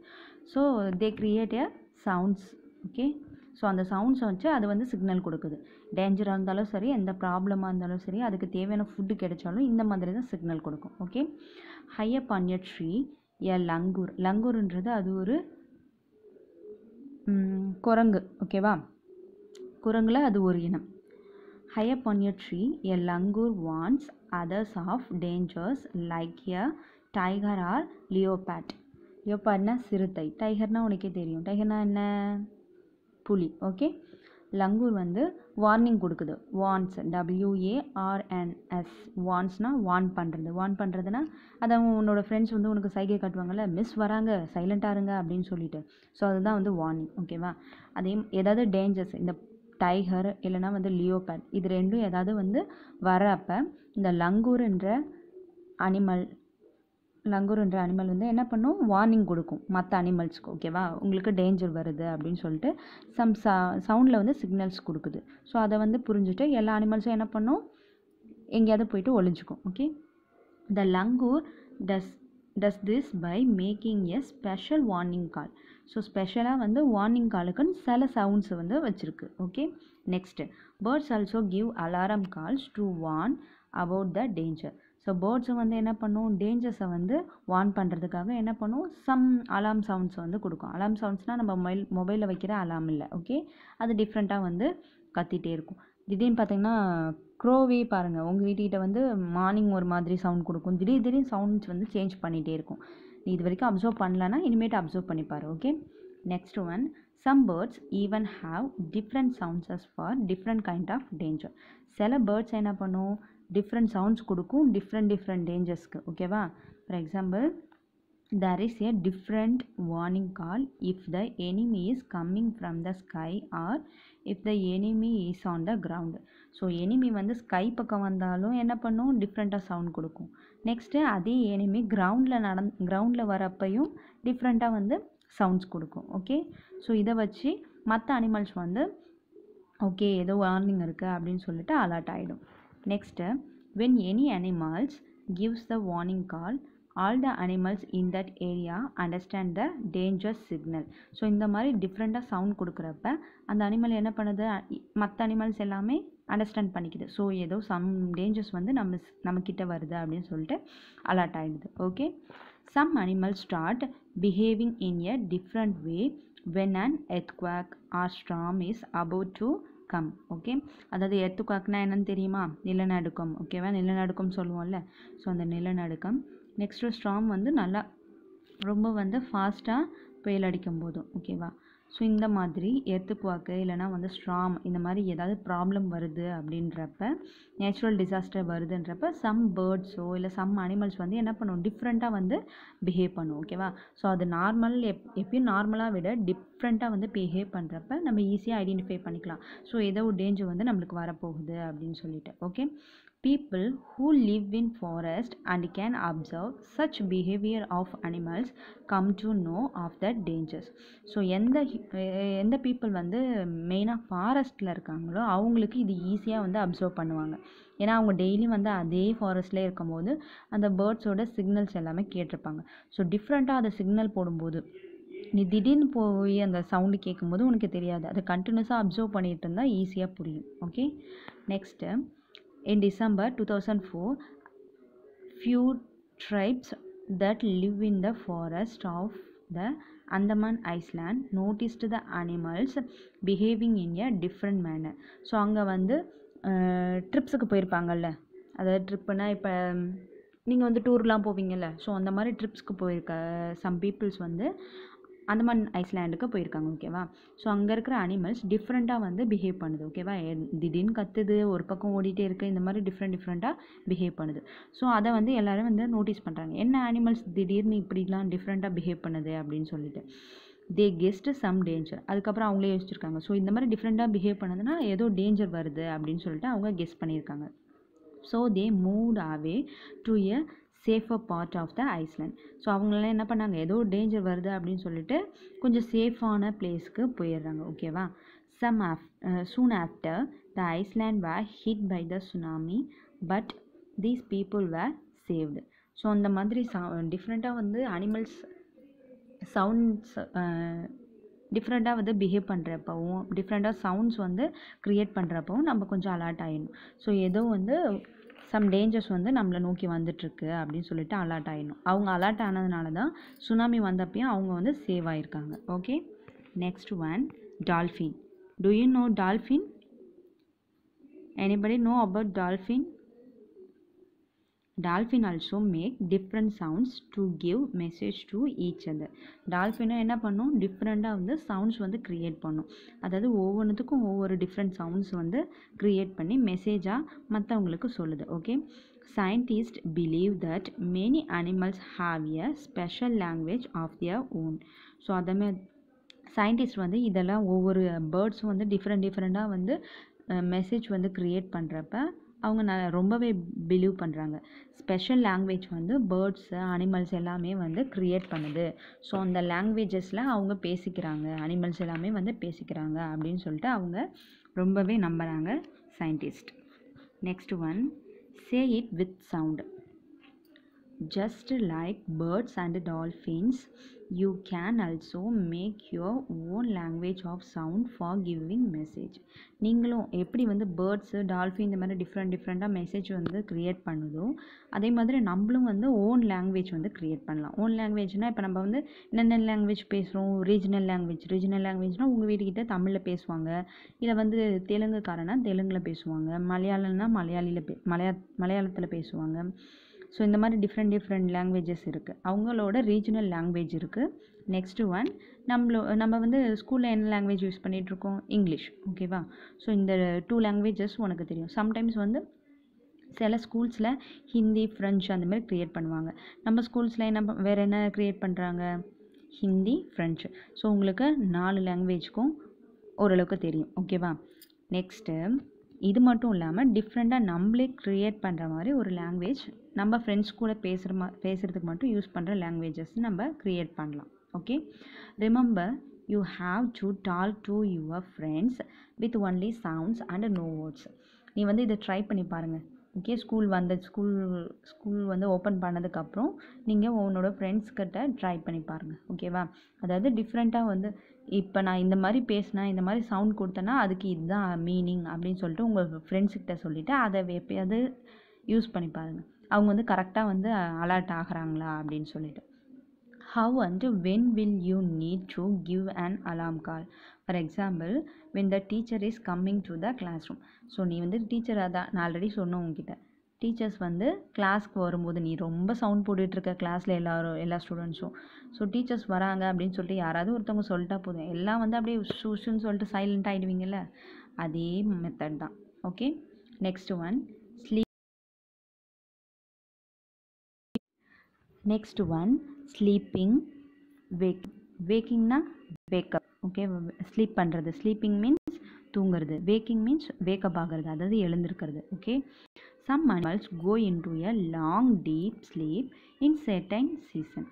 so they create a sounds okay so அந்த சவுண்ட்ஸை வச்சு அது வந்து சிக்னல் கொடுக்குது டேஞ்சராக இருந்தாலும் சரி எந்த ப்ராப்ளமாக இருந்தாலும் சரி அதுக்கு தேவையான ஃபுட்டு கிடைச்சாலும் இந்த மாதிரி தான் சிக்னல் கொடுக்கும் okay high up on a tree a langur லங்கூருன்றது அது ஒரு குரங்கு ஓகேவா குரங்கில் அது ஒரு இனம் High on a tree a langur warns others of dangers like a tiger or leopard லெயோபார்ட்னா சிறுத்தை டைகர்னால் உனக்கே தெரியும் டைகர்னா என்ன புலி ஓகே லங்கூர் வந்து வார்னிங் கொடுக்குது வான்ஸ் டபிள்யூஏஆர்என்எஸ் வான்ஸ்னால் வான் பண்ணுறது வான் பண்ணுறதுனா அதை உன்னோட ஃப்ரெண்ட்ஸ் வந்து உனக்கு சைகை காட்டுவாங்கள்ல மிஸ் வராங்க சைலண்ட்டாக இருங்க அப்படின்னு சொல்லிட்டு ஸோ அதுதான் வந்து வார்னிங் ஓகேவா அதே ஏதாவது டேஞ்சர்ஸ் இந்த டைகர் இல்லைனா வந்து லியோபேட் இது ரெண்டும் ஏதாவது வந்து வரப்போ இந்த லங்கூருன்ற அனிமல் லங்கூருன்ற அனிமல் வந்து என்ன பண்ணும் வார்னிங் கொடுக்கும் மற்ற அனிமல்ஸ்க்கு ஓகேவா உங்களுக்கு டேஞ்சர் வருது அப்படின்னு சொல்லிட்டு சம் ச சவுண்டில் வந்து சிக்னல்ஸ் கொடுக்குது ஸோ அதை வந்து புரிஞ்சுட்டு எல்லா அனிமல்ஸும் என்ன பண்ணும் எங்கேயாவது போயிட்டு ஒழிஞ்சுக்கும் okay the langur does does this by making a special warning call so ஸ்பெஷலாக வந்து வார்னிங் காலுக்குன்னு சில சவுண்ட்ஸ் வந்து வச்சுருக்கு okay next birds also give alarm calls to warn about the danger so பேர்ட்ஸை வந்து என்ன பண்ணும் டேஞ்சர்ஸை வந்து வார்ன் பண்ணுறதுக்காக என்ன பண்ணும் சம் அலாம் சவுண்ட்ஸ் வந்து கொடுக்கும் அலாம் சவுண்ட்ஸ்னால் நம்ம மொபைல் மொபைலில் வைக்கிற அலாம் இல்லை ஓகே அது டிஃப்ரெண்ட்டாக வந்து கத்திகிட்டே இருக்கும் திடீர்னு பார்த்தீங்கன்னா க்ரோவே பாருங்கள் உங்கள் வீட்டுக்கிட்ட வந்து மார்னிங் ஒரு மாதிரி சவுண்ட் கொடுக்கும் திடீர் திடீர்னு சவுண்ட்ஸ் வந்து சேஞ்ச் பண்ணிகிட்டே இருக்கும் நீ இது வரைக்கும் அப்சர்வ் பண்ணலன்னா இனிமேட்டு அப்சர்வ் பண்ணிப்பார் okay next one some birds even have different sounds for different kind of danger சில பேர்ட்ஸ் என்ன பண்ணும் டிஃப்ரெண்ட் சவுண்ட்ஸ் கொடுக்கும் டிஃப்ரெண்ட் டிஃப்ரெண்ட் டேஞ்சர்ஸ்க்கு ஓகேவா for example there is a different warning call if the enemy is coming from the sky or if the enemy is on the ground so enemy வந்து sky பக்கம் வந்தாலும் என்ன பண்ணும் டிஃப்ரெண்ட்டாக sound கொடுக்கும் நெக்ஸ்ட்டு அதே எனிமி கிரவுண்டில் நடந் கிரவுண்டில் வரப்பையும் டிஃப்ரெண்ட்டாக வந்து சவுண்ட்ஸ் கொடுக்கும் ஓகே ஸோ இதை வச்சு மற்ற அனிமல்ஸ் வந்து ஓகே ஏதோ வார்னிங் இருக்குது அப்படின்னு சொல்லிட்டு அலர்ட் ஆகிடும் next when any animals gives the warning call all the animals in that area understand the dangers signal so இந்த மாதிரி டிஃப்ரெண்ட்டாக சவுண்ட் கொடுக்குறப்ப அந்த அனிமல் என்ன பண்ணுது மற்ற அனிமல்ஸ் எல்லாமே அண்டர்ஸ்டாண்ட் பண்ணிக்குது ஸோ ஏதோ சம் டேஞ்சர்ஸ் வந்து நம்ம நம்மக்கிட்ட வருது அப்படின்னு சொல்லிட்டு அலர்ட் ஆகிடுது okay some animal start behaving in a different way when and quake or storm is about to come okay அதாவது எர்த்துக்காக்னா என்னன்னு தெரியுமா நிலநடுக்கம் ஓகேவா நிலநடுக்கம் சொல்லுவோம்ல ஸோ அந்த நிலநடுக்கம் நெக்ஸ்ட்டு ஸ்ட்ராம் வந்து நல்லா ரொம்ப வந்து ஃபாஸ்ட்டாக புயல் அடிக்கும் போதும் ஓகேவா ஸோ இந்த மாதிரி எர்த்துக்குவாக்கு இல்லைனா வந்து ஸ்ட்ராம் இந்த மாதிரி ஏதாவது ப்ராப்ளம் வருது அப்படின்றப்ப நேச்சுரல் டிசாஸ்டர் வருதுன்றப்ப சம் பேர்ட்ஸோ இல்லை சம் அனிமல்ஸ் வந்து என்ன பண்ணும் டிஃப்ரெண்ட்டாக வந்து பிஹேவ் பண்ணும் ஓகேவா ஸோ அது நார்மல் எப் எப்பயும் நார்மலாக விட டிஃப்ரெண்ட்டாக வந்து பிஹேவ் பண்ணுறப்ப நம்ம ஈஸியாக ஐடென்டிஃபை பண்ணிக்கலாம் ஸோ ஏதோ ஒரு டேஞ்சர் வந்து நம்மளுக்கு வரப்போகுது அப்படின்னு சொல்லிட்டு okay people who live in forest and can observe such behavior of animals come to know of the dangers so எந்த எந்த பீப்புள் வந்து மெயினாக ஃபாரஸ்ட்டில் இருக்காங்களோ அவங்களுக்கு இது ஈஸியாக வந்து அப்சர்வ் பண்ணுவாங்க ஏன்னா அவங்க டெய்லியும் வந்து அதே ஃபாரஸ்ட்லேயே இருக்கும்போது அந்த பேர்ட்ஸோட சிக்னல்ஸ் எல்லாமே கேட்டிருப்பாங்க ஸோ டிஃப்ரெண்ட்டாக அதை சிக்னல் போடும்போது நீ திடீர்னு போய் அந்த சவுண்டு கேட்கும்போது உனக்கு தெரியாது அதை கண்டினியூஸாக அப்சர்வ் பண்ணிகிட்டு இருந்தால் ஈஸியாக புரியும் okay next In December 2004, few tribes that live in the forest of the Andaman Island noticed the animals behaving in a different manner. So அங்கே வந்து ட்ரிப்ஸுக்கு போயிருப்பாங்கல்ல அதாவது ட்ரிப்புனா இப்போ நீங்கள் வந்து டூர்லாம் போவீங்கள்ல ஸோ அந்த மாதிரி ட்ரிப்ஸ்க்கு போயிருக்க சம் பீப்புள்ஸ் வந்து அந்தமான் ஐஸ்லாண்டுக்கு போயிருக்காங்க ஓகேவா ஸோ அங்கே இருக்கிற அனிமல்ஸ் டிஃப்ரெண்ட்டாக வந்து பிஹேவ் பண்ணுது ஓகேவா திடீர்னு கத்துது ஒரு பக்கம் ஓடிட்டே இருக்குது இந்த மாதிரி டிஃப்ரெண்ட் டிஃப்ரெண்ட்டாக பிஹேவ் பண்ணுது ஸோ அதை வந்து எல்லோரும் வந்து நோட்டீஸ் பண்ணுறாங்க என்ன அனிமல்ஸ் திடீர்னு இப்படிலாம் டிஃப்ரெண்ட்டாக பிஹேவ் பண்ணுது அப்படின்னு சொல்லிட்டு தே கெஸ்ட் சம் டேஞ்சர் அதுக்கப்புறம் அவங்களே யோசிச்சிருக்காங்க ஸோ இந்த மாதிரி டிஃப்ரெண்ட்டாக பிஹேவ் பண்ணதுன்னா ஏதோ டேஞ்சர் வருது அப்படின்னு சொல்லிட்டு அவங்க கெஸ் பண்ணியிருக்காங்க so they move away to a safer part of the island so அவங்களாம் என்ன பண்ணாங்க ஏதோ டேஞ்சர் வருது அப்படின்னு சொல்லிட்டு கொஞ்சம் சேஃபான பிளேஸ்க்கு போயிடுறாங்க ஓகேவா some of soon after the island were hit by the tsunami but these people were saved so அந்த மாதிரி டிஃப்ரெண்ட்டாக வந்து அனிமல்ஸ் சவுண்ட்ஸ் டிஃப்ரெண்ட்டாக வந்து பிஹேவ் பண்ணுறப்பவும் டிஃப்ரெண்ட்டாக சவுண்ட்ஸ் வந்து க்ரியேட் பண்ணுறப்பவும் நம்ம கொஞ்சம் அலர்ட் ஆகிடணும் ஸோ ஏதோ வந்து சம் டேஞ்சர்ஸ் வந்து நம்மளை நோக்கி வந்துட்டுருக்கு அப்படின்னு சொல்லிட்டு அலர்ட் ஆயிடும் அவங்க அலர்ட் ஆனதுனால தான் சுனாமி வந்தப்பையும் அவங்க வந்து சேவ் ஆகியிருக்காங்க okay next one dolphin do you know dolphin anybody know about dolphin dolphin also make different sounds to give message to each other டால்ஃபினும் என்ன பண்ணும் டிஃப்ரெண்ட்டாக வந்து சவுண்ட்ஸ் வந்து க்ரியேட் பண்ணும் அதாவது ஒவ்வொன்றுத்துக்கும் ஒவ்வொரு டிஃப்ரெண்ட் சவுண்ட்ஸ் வந்து க்ரியேட் பண்ணி மெசேஜாக மற்றவங்களுக்கு சொல்லுது okay scientist believe that many animals have a special language of their own so அதே சயின்டிஸ்ட் வந்து இதெல்லாம் ஒவ்வொரு பேர்ட்ஸும் வந்து டிஃப்ரெண்ட் டிஃப்ரெண்ட்டாக வந்து மெசேஜ் வந்து க்ரியேட் பண்ணுறப்ப அவங்க ந ரொம்பவே பிலீவ் பண்ணுறாங்க ஸ்பெஷல் லாங்குவேஜ் வந்து பேர்ட்ஸு அனிமல்ஸ் எல்லாமே வந்து க்ரியேட் பண்ணுது ஸோ அந்த லாங்குவேஜஸில் அவங்க பேசிக்கிறாங்க அனிமல்ஸ் எல்லாமே வந்து பேசிக்கிறாங்க அப்படின்னு சொல்லிட்டு அவங்க ரொம்பவே நம்புகிறாங்க scientist next one say it with sound just like birds and dolphins you can also make your own language of sound for giving message நீங்களும் எப்படி வந்து பேர்ட்ஸு டால்ஃபின் இந்த மாதிரி டிஃப்ரெண்ட் டிஃப்ரெண்ட்டாக மெசேஜ் வந்து க்ரியேட் பண்ணுதோ அதே மாதிரி நம்மளும் வந்து ஓன் லாங்குவேஜ் வந்து க்ரியேட் பண்ணலாம் ஓன் லாங்குவேஜ்னால் இப்போ நம்ம வந்து என்னென்ன லாங்குவேஜ் பேசுகிறோம் ரீஜினல் லாங்குவேஜ் ரீஜனல் லாங்குவேஜ்னால் உங்கள் வீட்டுக்கிட்ட தமிழில் பேசுவாங்க இதை வந்து தெலுங்குக்காரனா தெலுங்கில் பேசுவாங்க மலையாளம்னா மலையாளியில் பே மலையா மலையாளத்தில் பேசுவாங்க ஸோ இந்த மாதிரி டிஃப்ரெண்ட் டிஃப்ரெண்ட் லாங்குவேஜஸ் இருக்குது அவங்களோட ரீஜினல் லாங்குவேஜ் இருக்குது நெக்ஸ்ட்டு ஒன் நம்மளோ நம்ம வந்து ஸ்கூலில் என்ன லாங்குவேஜ் யூஸ் பண்ணிகிட்ருக்கோம் இங்கிலீஷ் ஓகேவா ஸோ இந்த டூ லாங்குவேஜஸ் உனக்கு தெரியும் சம்டைம்ஸ் வந்து சில ஸ்கூல்ஸில் ஹிந்தி ஃப்ரெஞ்ச் அந்த மாதிரி க்ரியேட் பண்ணுவாங்க நம்ம ஸ்கூல்ஸில் என்ன வேறு என்ன க்ரியேட் பண்ணுறாங்க ஹிந்தி ஃப்ரெஞ்சு ஸோ உங்களுக்கு நாலு லாங்குவேஜ்க்கும் ஓரளவுக்கு தெரியும் ஓகேவா நெக்ஸ்ட்டு இது மட்டும் இல்லாமல் டிஃப்ரெண்ட்டாக நம்மளே க்ரியேட் பண்ணுற மாதிரி ஒரு லாங்குவேஜ் நம்ம ஃப்ரெண்ட்ஸ் கூட பேசுகிற மா பேசுகிறதுக்கு மட்டும் யூஸ் பண்ணுற லாங்குவேஜஸ் நம்ம க்ரியேட் பண்ணலாம் okay remember you have to talk to your friends with only sounds and no words நீ வந்து இதை ட்ரை பண்ணி பாருங்கள் ஓகே ஸ்கூல் வந்த ஸ்கூல் ஸ்கூல் வந்து ஓப்பன் பண்ணதுக்கப்புறம் நீங்கள் உன்னோட ஃப்ரெண்ட்ஸ்கிட்ட ட்ரை பண்ணி பாருங்கள் ஓகேவா அதாவது டிஃப்ரெண்ட்டாக வந்து இப்போ நான் இந்த மாதிரி பேசினேன் இந்த மாதிரி சவுண்ட் கொடுத்தேன்னா அதுக்கு இதுதான் மீனிங் அப்படின்னு சொல்லிட்டு உங்கள் ஃப்ரெண்ட்ஸ்கிட்ட சொல்லிவிட்டு அதை எப்பயாவது யூஸ் பண்ணி பாருங்கள் அவங்க வந்து கரெக்டாக வந்து அலர்ட் ஆகிறாங்களா அப்படின்னு சொல்லிட்டு how and when will you need to give and alarm call for example when the teacher is coming to the classroom so நீ வந்து டீச்சராக தான் நான் ஆல்ரெடி சொன்னேன் உங்ககிட்ட டீச்சர்ஸ் வந்து கிளாஸ்க்கு வரும்போது நீ ரொம்ப சவுண்ட் போட்டுட்ருக்க கிளாஸில் எல்லாரும் எல்லா ஸ்டூடெண்ட்ஸும் ஸோ டீச்சர்ஸ் வராங்க அப்படின்னு சொல்லிட்டு யாராவது ஒருத்தவங்க சொல்லிட்டா போதும் எல்லாம் வந்து அப்படியே ஷூஷுன்னு சொல்லிட்டு சைலண்ட் ஆகிடுவீங்கள்ல அதே மெத்தட் தான் okay next one sleep next one sleeping wake வேக்கிங்னா வேக்கப் ஓகே ஸ்லீப் பண்ணுறது ஸ்லீப்பிங் மீன்ஸ் தூங்குறது வேக்கிங் மீன்ஸ் வேக்கப் ஆகிறது அதாவது எழுந்திருக்கிறது okay some animals go into a long deep sleep in certain season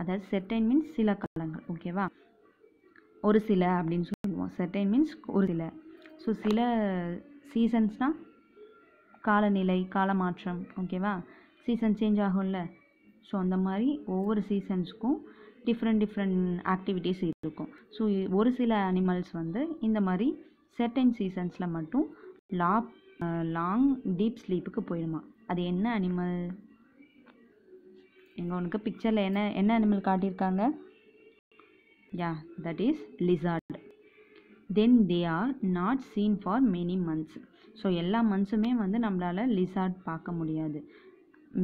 அதாவது certain means சில காலங்கள் ஓகேவா ஒரு சில அப்படின்னு சொல்லுவோம் செர்டைன் மீன்ஸ் ஒரு சில ஸோ சில சீசன்ஸ்னால் காலநிலை காலமாற்றம் ஓகேவா சீசன் சேஞ்ச் ஆகும்ல ஸோ அந்த மாதிரி ஒவ்வொரு சீசன்ஸ்க்கும் டிஃப்ரெண்ட் டிஃப்ரெண்ட் ஆக்டிவிட்டீஸ் இருக்கும் ஸோ ஒரு சில அனிமல்ஸ் வந்து இந்த மாதிரி செர்டைன் சீசன்ஸில் மட்டும் லாப் லாங் டீப் ஸ்லீப்புக்கு போயிடுமா அது என்ன அனிமல் எங்கள் உனக்கு பிக்சரில் என்ன என்ன அனிமல் காட்டியிருக்காங்க yeah that is lizard then they are not seen for many months so எல்லா மந்த்ஸுமே வந்து நம்மளால் லிசார்ட் பார்க்க முடியாது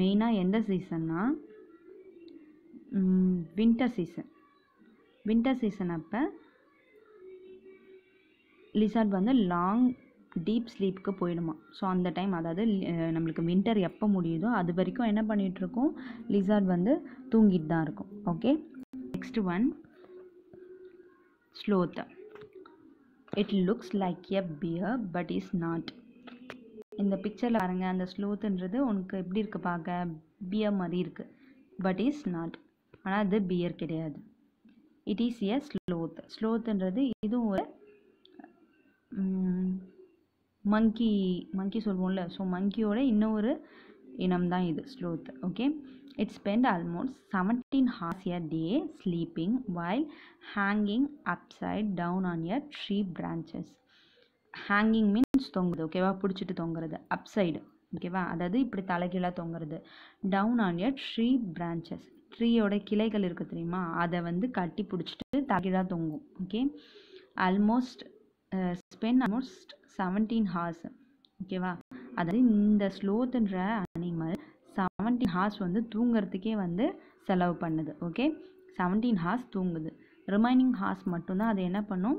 மெயினாக எந்த சீசன்னா வின்டர் சீசன் வின்டர் சீசன் அப்போ லிசார்ட் வந்து லாங் டீப் ஸ்லீப்புக்கு போயிடுமா ஸோ அந்த டைம் அதாவது நம்மளுக்கு வின்டர் எப்போ முடியுதோ அது வரைக்கும் என்ன பண்ணிகிட்ருக்கோம் லிசார்ட் வந்து தூங்கிட்டு தான் இருக்கும் okay next one sloth it looks like a bear but is not இந்த பிக்சரில் பாருங்கள் அந்த ஸ்லோத்துன்றது உனக்கு எப்படி இருக்குது பார்க்க பியர் மாதிரி இருக்குது பட் இஸ் நாட் ஆனால் அது பியர் கிடையாது இட் இஸ் எ ஸ்லோத் ஸ்லோத்துன்றது இதுவும் ஒரு மங்கி மங்கி சொல்வோம்ல ஸோ மங்கியோட இன்னொரு இனம் தான் இது sloth okay it spend almost seventeen hours a day sleeping while hanging upside down on their tree branches hanging means தொங்குது ஓகேவா பிடிச்சிட்டு தொங்குறது அப்சைடு ஓகேவா அதாவது இப்படி தலைகீழாக தொங்குறது down on their tree branches ட்ரீயோட கிளைகள் இருக்குது தெரியுமா அதை வந்து கட்டி பிடிச்சிட்டு தலைகீழாக தொங்கும் okay almost spend almost seventeen hours ஓகேவா அதாவது இந்த ஸ்லோத்துன்ற அனிமல் செவன்டீன் ஹார்ஸ் வந்து தூங்கிறதுக்கே வந்து செலவு பண்ணுது ஓகே செவன்டீன் ஹார்ஸ் தூங்குது ரிமைனிங் ஹார்ஸ் மட்டும்தான் அது என்ன பண்ணும்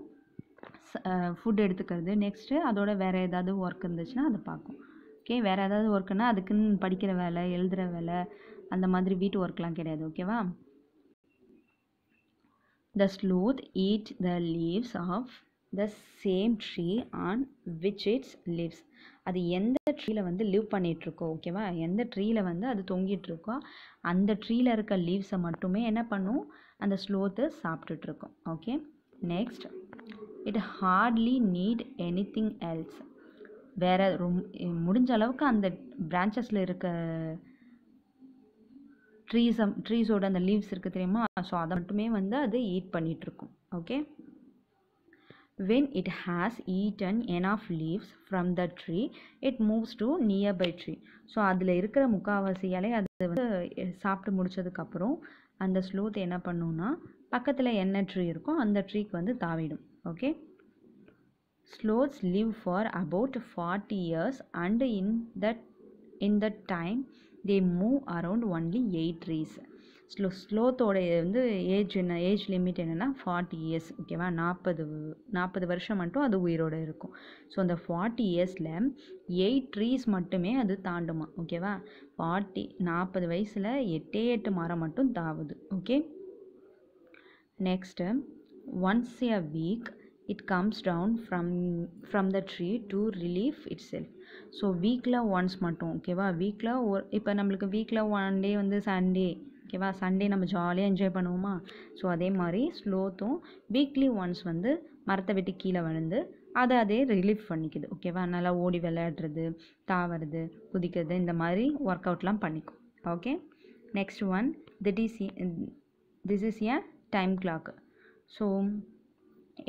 ஃபுட் எடுத்துக்கிறது நெக்ஸ்ட்டு அதோட வேறு ஏதாவது ஒர்க் இருந்துச்சுன்னா அதை பார்க்கும் ஓகே வேறு ஏதாவது ஒர்க்குன்னா அதுக்குன்னு படிக்கிற வேலை எழுதுகிற வேலை அந்த மாதிரி வீட்டு ஒர்க்லாம் கிடையாது ஓகேவா the sloth eat the leaves of the same tree on which its lives அது எந்த ட்ரீயில் வந்து லிவ் பண்ணிகிட்ருக்கோ ஓகேவா எந்த ட்ரீயில் வந்து அது தொங்கிட்டுருக்கோ அந்த ட்ரீயில் இருக்க லீவ்ஸை மட்டுமே என்ன பண்ணும் அந்த ஸ்லோத்து சாப்பிட்டுட்ருக்கோம் okay next it hardly need anything else வேறு ரொம் முடிஞ்ச அளவுக்கு அந்த பிரான்ச்சஸில் இருக்க ட்ரீஸம் ட்ரீஸோட அந்த லீவ்ஸ் இருக்குது தெரியுமா ஸோ அதை மட்டுமே வந்து அது ஈட் பண்ணிகிட்ருக்கும் okay When it has eaten enough leaves from the tree, it moves to nearby tree. So அதில் இருக்கிற முக்காவாசியாலே இலை அது வந்து சாப்பிட்டு முடித்ததுக்கப்புறம் அந்த ஸ்லோத் என்ன பண்ணுன்னா பக்கத்தில் என்ன ட்ரீ இருக்கோ அந்த ட்ரீக்கு வந்து தாவிடும் okay sloths live for about forty years and in that in that time they move around only eight trees slow ஸ்லோத்தோடைய வந்து ஏஜ் என்ன ஏஜ் லிமிட் என்னென்னா ஃபார்ட்டி இயர்ஸ் ஓகேவா நாற்பது நாற்பது வருஷம் மட்டும் அது உயிரோடு இருக்கும் ஸோ அந்த ஃபார்ட்டி இயர்ஸில் எயிட் ட்ரீஸ் மட்டுமே அது தாண்டுமா ஓகேவா ஃபார்ட்டி நாற்பது வயசில் எட்டே எட்டு மரம் மட்டும் தாவுது okay next once a week it comes down from from the tree to relief itself so வீக்கில் ஒன்ஸ் மட்டும் ஓகேவா வீக்கில் ஒரு இப்போ நம்மளுக்கு வீக்கில் ஒன் டே வந்து சண்டே ஓகேவா சண்டே நம்ம ஜாலியாக என்ஜாய் பண்ணுவோமா ஸோ அதே மாதிரி ஸ்லோத்தும் வீக்லி ஒன்ஸ் வந்து மரத்தை விட்டு கீழே விழுந்து அதை அதே ரிலீஃப் பண்ணிக்குது ஓகேவா நல்லா ஓடி விளையாடுறது தாவறது குதிக்கிறது இந்த மாதிரி ஒர்க் அவுட்லாம் பண்ணிக்கும் okay next one this is this is a time clock so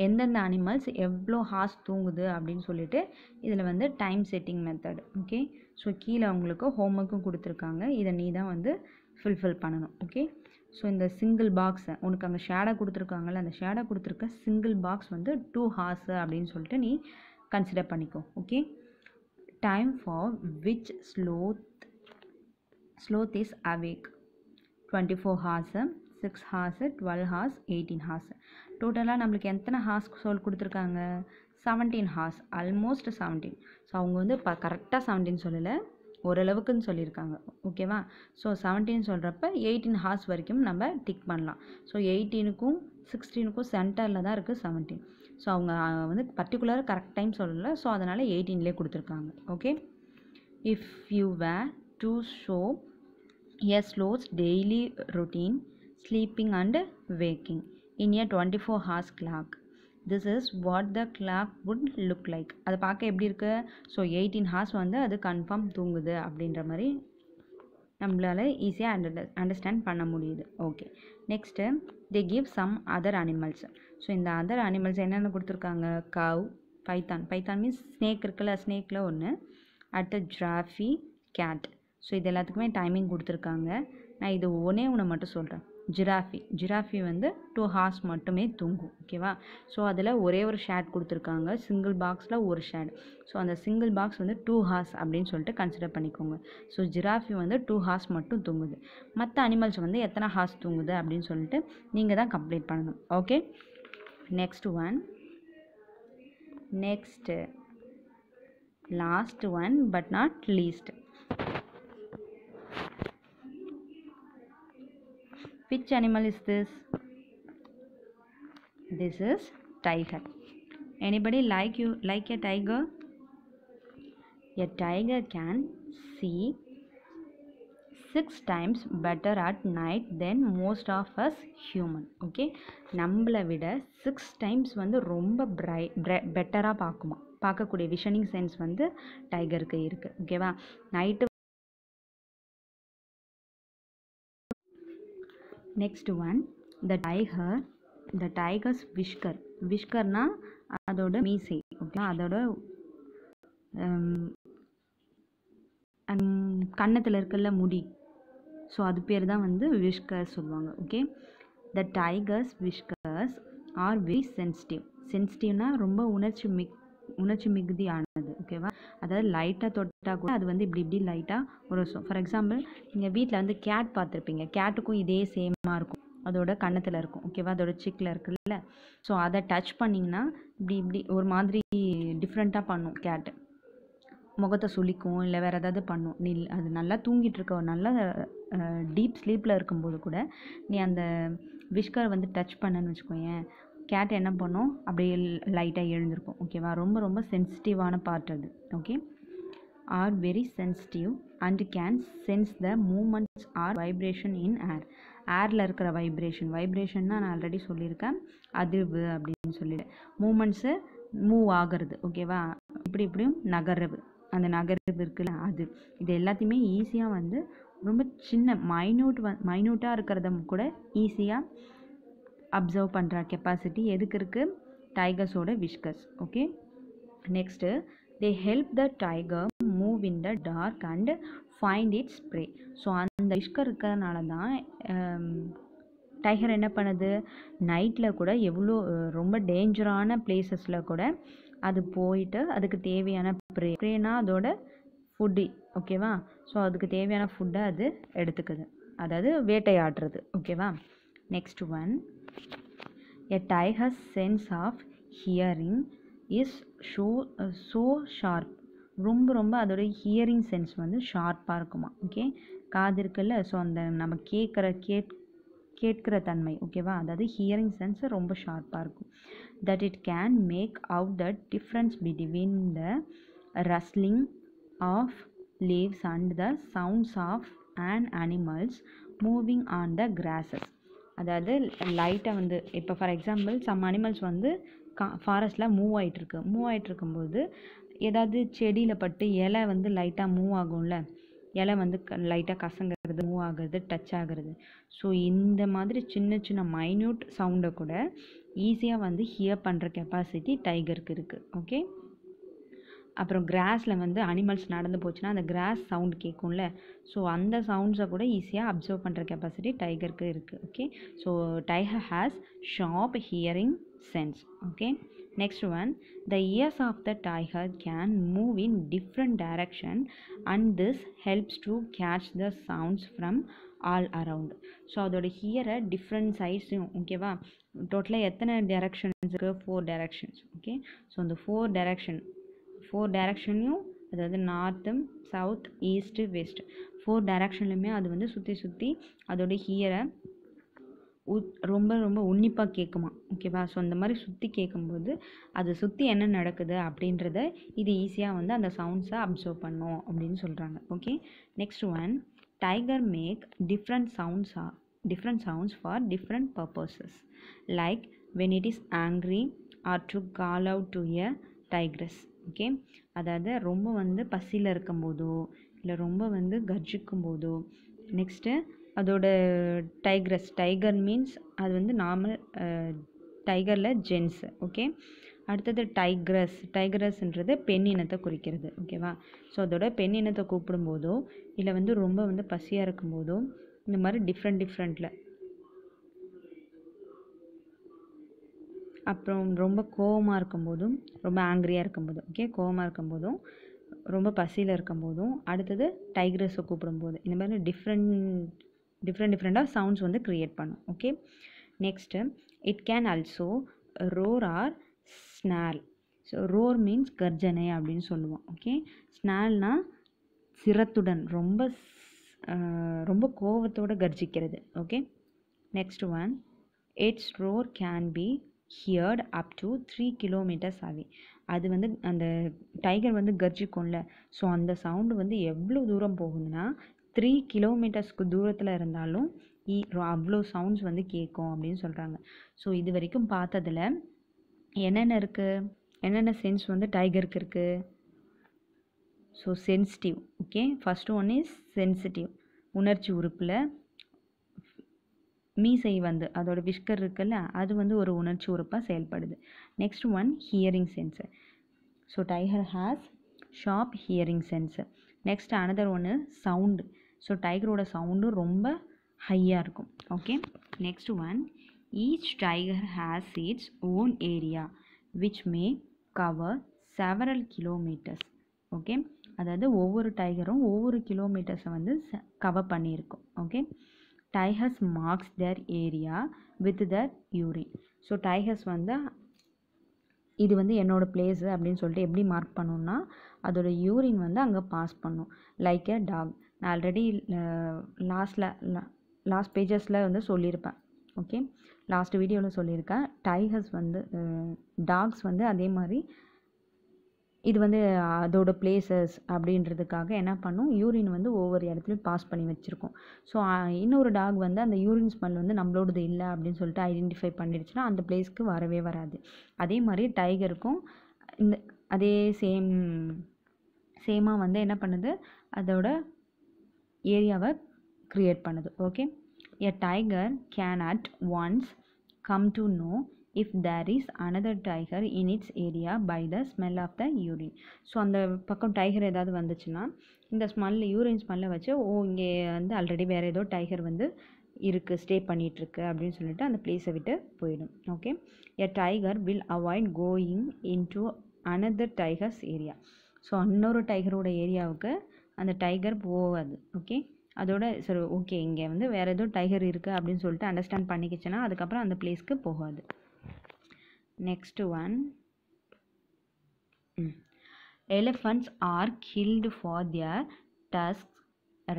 எந்தெந்த அனிமல்ஸ் எவ்வளோ ஹார்ஸ் தூங்குது அப்படின்னு சொல்லிட்டு இதில் வந்து time setting method okay so கீழே அவங்களுக்கு ஹோம்ஒர்க்கும் கொடுத்துருக்காங்க இதை நீ தான் வந்து ஃபில்ஃபில் பண்ணணும் ஓகே ஸோ இந்த சிங்கிள் பாக்ஸை உனக்கு அங்கே ஷேடாக கொடுத்துருக்காங்கல்ல அந்த ஷேடாக கொடுத்துருக்க சிங்கிள் பாக்ஸ் வந்து டூ ஹார்ஸு அப்படின்னு சொல்லிட்டு நீ கன்சிடர் பண்ணிக்கோ okay time for which sloth sloth is awake twenty four hours six hours twelve hours eighteen hours டோட்டலாக நம்மளுக்கு எத்தனை ஹார்ஸ் சோல் கொடுத்துருக்காங்க seventeen hours almost seventeen so அவங்க வந்து இப்போ கரெக்டாக செவன்டீன் சொல்லலை ஓரளவுக்குன்னு சொல்லியிருக்காங்க ஓகேவா ஸோ செவன்டீன் சொல்கிறப்ப எயிட்டீன் ஹார்ஸ் வரைக்கும் நம்ம டிக் பண்ணலாம் ஸோ எயிட்டீனுக்கும் சிக்ஸ்டீனுக்கும் சென்டரில் தான் இருக்குது செவன்டீன் ஸோ அவங்க வந்து பர்டிகுலராக கரெக்ட் டைம் சொல்லலை ஸோ அதனால் எயிட்டீன்லேயே கொடுத்துருக்காங்க okay if you were to show a sloth's daily routine sleeping and waking in a twenty four hours clock this is what the clock would look like அதை பார்க்க எப்படி இருக்கு ஸோ எயிட்டீன் ஹார்ஸ் வந்து அது confirm தூங்குது அப்படின்ற மாதிரி நம்மளால் ஈஸியாக அண்டர் அண்டர்ஸ்டாண்ட் பண்ண முடியுது okay next they give some other animals so இந்த அதர் அனிமல்ஸ் என்னென்ன கொடுத்துருக்காங்க cow python python means snake இருக்குல்ல ஸ்னேக்கில் ஒன்று அடுத்து ஜிராஃபி கேட் ஸோ இது எல்லாத்துக்குமே டைமிங் கொடுத்துருக்காங்க நான் இது ஒன்றே ஒன்று மட்டும் சொல்கிறேன் ஜிராஃபி ஜிராஃபி வந்து டூ ஹார்ஸ் மட்டுமே தூங்கும் ஓகேவா ஸோ அதில் ஒரே ஒரு ஷேட் கொடுத்துருக்காங்க சிங்கிள் பாக்ஸில் ஒரு ஷேட் ஸோ அந்த சிங்கிள் பாக்ஸ் வந்து டூ ஹார்ஸ் அப்படின்னு சொல்லிட்டு கன்சிடர் பண்ணிக்கோங்க ஸோ ஜிராஃபி வந்து டூ ஹார்ஸ் மட்டும் தூங்குது மற்ற அனிமல்ஸ் வந்து எத்தனை ஹார்ஸ் தூங்குது அப்படின்னு சொல்லிட்டு நீங்கள் தான் கம்ப்ளீட் பண்ணணும் okay next one next last one but not least which animal is this this is tiger anybody like you like a tiger a tiger can see six times better at night than most of us human okay nammala vida six times vandu romba bright better ah paakuma paakakudi visioning sense vandu tiger ku irukku okay va night next one the tiger the tiger's whisker விஷ்கர்னா அதோட மீசை okay அதோட um, கன்னத்தில் இருக்கல முடி so அது பேர் தான் வந்து விஷ்கர் சொல்லுவாங்க okay the tiger's whiskers are very sensitive சென்சிட்டிவ்னால் ரொம்ப உணர்ச்சி மிக் உணர்ச்சி மிகுதியான ஓகேவா அதாவது லைட்டாக தொட்டால் கூட அது வந்து இப்படி இப்படி லைட்டாக உரசும் ஃபார் எக்ஸாம்பிள் நீங்கள் வீட்டில் வந்து கேட் பார்த்துருப்பீங்க கேட்டுக்கும் இதே சேமாக இருக்கும் அதோட கன்னத்தில் இருக்கும் ஓகேவா அதோட சிக்கில் இருக்குல்ல ஸோ அதை டச் பண்ணிங்கன்னா இப்படி இப்படி ஒரு மாதிரி டிஃப்ரெண்ட்டாக பண்ணும் கேட்டு முகத்தை சுளிக்கும் இல்லை வேறு ஏதாவது பண்ணும் நீ அது நல்லா தூங்கிட்டு இருக்க ஒரு நல்ல டீப் ஸ்லீப்பில் இருக்கும்போது கூட நீ அந்த விஷ்கரை வந்து டச் பண்ணுன்னு வச்சுக்கோயேன் கேட் என்ன பண்ணும் அப்படியே லைட்டாக எழுந்திருக்கும் ஓகேவா ரொம்ப ரொம்ப சென்சிட்டிவான பார்ட் அது okay are very sensitive and can sense the moments or vibration in air ஏரில் இருக்கிற வைப்ரேஷன் வைப்ரேஷன்னா நான் ஆல்ரெடி சொல்லியிருக்கேன் அதிர்வு அப்படின்னு சொல்லிவிட்டு மூமெண்ட்ஸு மூவ் ஆகிறது ஓகேவா இப்படி இப்படியும் நகர்வு அந்த நகர்வு இருக்குல்ல அது இது எல்லாத்தையுமே ஈஸியாக வந்து ரொம்ப சின்ன மைனூட் வ மைனியூட்டாக இருக்கிறத கூட ஈஸியாக அப்சர்வ் பண்ணுற கெப்பாசிட்டி எதுக்கு இருக்குது டைகர்ஸோட whiskers okay next they help the tiger move in the dark and find its prey so அந்த விஷ்கர் இருக்கிறதுனால தான் டைகர் um, என்ன பண்ணுது நைட்டில் கூட எவ்வளோ ரொம்ப டேஞ்சரான பிளேசஸில் கூட அது போயிட்டு அதுக்கு தேவையான ப்ரே ப்ரேனா அதோட ஃபுட்டு ஓகேவா ஸோ அதுக்கு தேவையான ஃபுட்டை அது எடுத்துக்குது அதாவது வேட்டையாடுறது ஓகேவா next one A tiger's sense of hearing is so so sharp ரொம்ப ரொம்ப அதோடைய ஹியரிங் சென்ஸ் வந்து ஷார்ப்பாக இருக்குமா ஓகே காது இருக்குல்ல ஸோ அந்த நம்ம கேட்குற கேட் கேட்குற தன்மை ஓகேவா அதாவது ஹியரிங் சென்ஸ் ரொம்ப ஷார்ப்பாக இருக்கும் that it can make out the difference between the rustling of leaves and the sounds of and animals moving on the grasses அதாவது லைட்டை வந்து இப்போ ஃபார் எக்ஸாம்பிள் சம் அனிமல்ஸ் வந்து கா ஃபாரஸ்ட்டில் மூவ் ஆகிட்டுருக்கு மூவ் ஆகிட்ருக்கும்போது ஏதாவது செடியில் பட்டு இலை வந்து லைட்டாக மூவ் ஆகும்ல இலை வந்து க லைட்டாக கசங்கிறது மூவ் ஆகிறது டச் ஆகிறது ஸோ இந்த மாதிரி சின்ன சின்ன மைன்யூட் சவுண்டை கூட ஈஸியாக வந்து ஹியர் பண்ணுற கெப்பாசிட்டி டைகருக்கு இருக்குது ஓகே அப்புறம் கிராஸில் வந்து அனிமல்ஸ் நடந்து போச்சுன்னா அந்த கிராஸ் சவுண்ட் கேட்கும்ல ஸோ அந்த சவுண்ட்ஸை கூட ஈஸியாக அப்சர்வ் பண்ணுற கெப்பாசிட்டி டைகருக்கு இருக்குது okay so tiger has sharp hearing sense okay next one the ears of the tiger can move in different direction and this helps to catch the sounds from all around so அதோட ஹியரை different சைஸும் ஓகேவா டோட்டலாக எத்தனை directions இருக்குது four directions okay so அந்த four direction four டைரக்ஷன்லையும் அதாவது north south east west four டைரக்ஷன்லையுமே அது வந்து சுற்றி சுற்றி அதோடைய ஹியரை ரொம்ப ரொம்ப உன்னிப்பாக கேட்குமா ஓகேவா ஸோ அந்த மாதிரி சுற்றி கேட்கும்போது அது சுற்றி என்ன நடக்குது அப்படின்றத இது ஈஸியாக வந்து அந்த சவுண்ட்ஸை அப்சர்வ் பண்ணும் அப்படின்னு சொல்கிறாங்க okay next one tiger make different சவுண்ட்ஸா different sounds for different purposes like when it is angry or to call out to a tigress okay அதாவது ரொம்ப வந்து பசியில் இருக்கும் போதோ இல்லை ரொம்ப வந்து கர்ஜிக்கும் போதோ நெக்ஸ்ட்டு அதோட டைக்ரஸ் டைகர் மீன்ஸ் அது வந்து நார்மல் டைகரில் ஜென்ஸ் ஓகே அடுத்தது டைக்ரஸ் டைக்ரஸ்ன்றது பெண் இனத்தை குறிக்கிறது ஓகேவா ஸோ அதோட பெண் இனத்தை கூப்பிடும்போதோ இல்லை வந்து ரொம்ப வந்து பசியாக இருக்கும்போதோ இந்த மாதிரி டிஃப்ரெண்ட் டிஃப்ரெண்ட்டில் அப்புறம் ரொம்ப கோவமாக இருக்கும்போதும் ரொம்ப ஆங்க்ரியாக இருக்கும்போதும் ஓகே கோவமாக இருக்கும்போதும் ரொம்ப பசியில் இருக்கும்போதும் அடுத்தது டைக்ரஸை கூப்பிடும்போது இந்த மாதிரி டிஃப்ரெண்ட் டிஃப்ரெண்ட் டிஃப்ரெண்ட்டாக சவுண்ட்ஸ் வந்து க்ரியேட் பண்ணும் okay next it can also roar or snarl so roar means கர்ஜனை அப்படின்னு சொல்லுவோம் ஓகே ஸ்னால்னால் சிரத்துடன் ரொம்ப ரொம்ப கோவத்தோடு கர்ஜிக்கிறது okay next one its roar can be heard up to three kilometres away அது வந்து அந்த டைகர் வந்து கர்ஜிக்கும்ல ஸோ அந்த சவுண்டு வந்து எவ்வளோ தூரம் போகுதுன்னா த்ரீ கிலோமீட்டர்ஸ்க்கு தூரத்தில் இருந்தாலும் அவ்வளோ சவுண்ட்ஸ் வந்து கேட்கும் அப்படின்னு சொல்கிறாங்க ஸோ இது வரைக்கும் பார்த்ததில் என்னென்ன இருக்குது என்னென்ன சென்ஸ் வந்து டைகருக்கு இருக்குது so sensitive okay first one is sensitive உணர்ச்சி உறுப்பில் மீசை வந்து அதோட விஷ்கர் இருக்குல்ல அது வந்து ஒரு உணர்ச்சி உறுப்பாக செயல்படுது next one hearing sensor so tiger has sharp hearing sensor next another ஒன்று சவுண்டு ஸோ டைகரோட சவுண்டு ரொம்ப ஹையாக இருக்கும் okay next one each tiger has its own area which may cover several kilometres okay அதாவது ஒவ்வொரு டைகரும் ஒவ்வொரு கிலோமீட்டர்ஸை வந்து கவர் பண்ணியிருக்கும் okay tigers marks their area with their urine so tigers வந்து இது வந்து என்னோடய பிளேஸு அப்படின்னு சொல்லிட்டு எப்படி மார்க் பண்ணணும்னா அதோட யூரின் வந்து அங்கே பாஸ் பண்ணும் லைக் எ டாக் நான் ஆல்ரெடி லாஸ்ட்டில் லாஸ்ட் பேஜஸில் வந்து சொல்லியிருப்பேன் ஓகே லாஸ்ட் வீடியோவில் சொல்லியிருக்கேன் டைகர்ஸ் வந்து டாக்ஸ் வந்து அதே மாதிரி இது வந்து அதோடய பிளேசஸ் அப்படின்றதுக்காக என்ன பண்ணும் யூரின் வந்து ஒவ்வொரு இடத்துலையும் பாஸ் பண்ணி வச்சுருக்கோம் ஸோ இன்னொரு டாக் வந்து அந்த யூரின் ஸ்மெல் வந்து நம்மளோடது இல்லை அப்படின்னு சொல்லிட்டு ஐடென்டிஃபை பண்ணிடுச்சுன்னா அந்த பிளேஸ்க்கு வரவே வராது அதே மாதிரி டைகருக்கும் இந்த அதே சேம் சேமாக வந்து என்ன பண்ணுது அதோட ஏரியாவை க்ரியேட் பண்ணுது okay a tiger can at once come to know if there is another tiger in its area by the smell of the urine so அந்த பக்கம் டைகர் ஏதாவது வந்துச்சுன்னா இந்த ஸ்மெல் யூரின் ஸ்மெல்லை வச்சு ஓ இங்கே வந்து ஆல்ரெடி வேறு ஏதோ டைகர் வந்து இருக்குது ஸ்டே பண்ணிகிட்ருக்கு அப்படின்னு சொல்லிட்டு அந்த பிளேஸை விட்டு போயிடும் okay a tiger will avoid going into another tiger's area so இன்னொரு டைகரோட ஏரியாவுக்கு அந்த டைகர் போகாது ஓகே அதோட சரி ஓகே இங்கே வந்து வேறு ஏதோ டைகர் இருக்குது அப்படின்னு சொல்லிட்டு அண்டர்ஸ்டாண்ட் பண்ணிக்கிச்சுன்னா அதுக்கப்புறம் அந்த பிளேஸ்க்கு போகாது next one elephants are killed for their tusks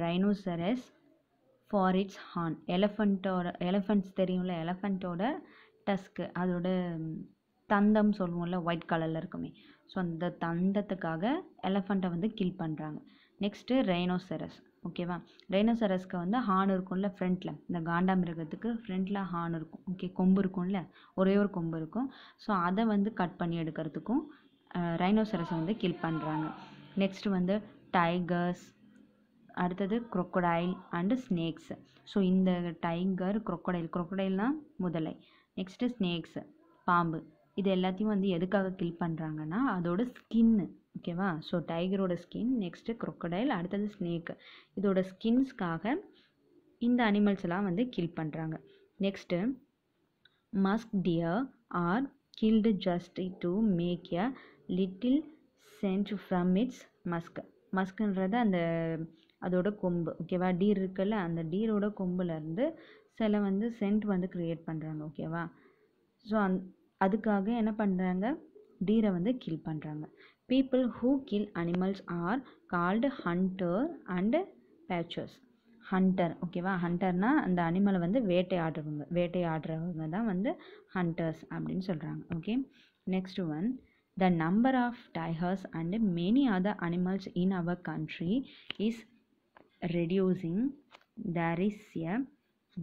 rhinoceros for its horn elephantோட elephants தெரியும்ல elephantோட டஸ்க்கு அதோட தந்தம் சொல்லுவோம்ல ஒயிட் கலரில் இருக்குமே ஸோ அந்த தந்தத்துக்காக எலஃபண்ட்டை வந்து கில் பண்ணுறாங்க நெக்ஸ்ட்டு ரைனோசரஸ் ஓகேவா டைனோசரஸ்க்கு வந்து ஹார்ன் இருக்கும்ல ஃப்ரண்ட்டில் இந்த காண்டா மிருகத்துக்கு ஃப்ரண்ட்டில் ஹார்ன் இருக்கும் ஓகே கொம்பு இருக்கும்ல ஒரே ஒரு கொம்பு இருக்கும் ஸோ அதை வந்து கட் பண்ணி எடுக்கிறதுக்கும் ரைனோசரஸை வந்து கில் பண்ணுறாங்க நெக்ஸ்ட் வந்து டைகர்ஸ் அடுத்தது க்ரொக்கடைல் அண்டு ஸ்னேக்ஸ் ஸோ இந்த டைகர் க்ரொக்கடைல் குரொக்கடைல்னால் முதலை நெக்ஸ்ட்டு ஸ்னேக்ஸு பாம்பு இது எல்லாத்தையும் வந்து எதுக்காக கில் பண்ணுறாங்கன்னா அதோட ஸ்கின்னு ஓகேவா ஸோ டைகரோட ஸ்கின் நெக்ஸ்ட்டு க்ரொக்கடைல் அடுத்தது ஸ்னேக் இதோட ஸ்கின்ஸ்க்காக இந்த அனிமல்ஸ் எல்லாம் வந்து கில் பண்ணுறாங்க next musk deer are killed just to make a little scent from its musk மஸ்க்குன்றது அந்த அதோட கொம்பு ஓகேவா டீர் இருக்குல்ல அந்த டீரோட கொம்புலேருந்து சில வந்து சென்ட் வந்து க்ரியேட் பண்ணுறாங்க ஓகேவா ஸோ அந் அதுக்காக என்ன பண்ணுறாங்க டீரை வந்து கில் பண்ணுறாங்க people who kill animals are called hunter and poachers hunter ஓகேவா ஹண்டர்னா அந்த அனிமலை வந்து வேட்டையாடுறவங்க வேட்டையாடுறவங்க தான் வந்து ஹண்டர்ஸ் அப்படின்னு சொல்கிறாங்க okay next one the number of tigers and many other animals in our country is reducing there is a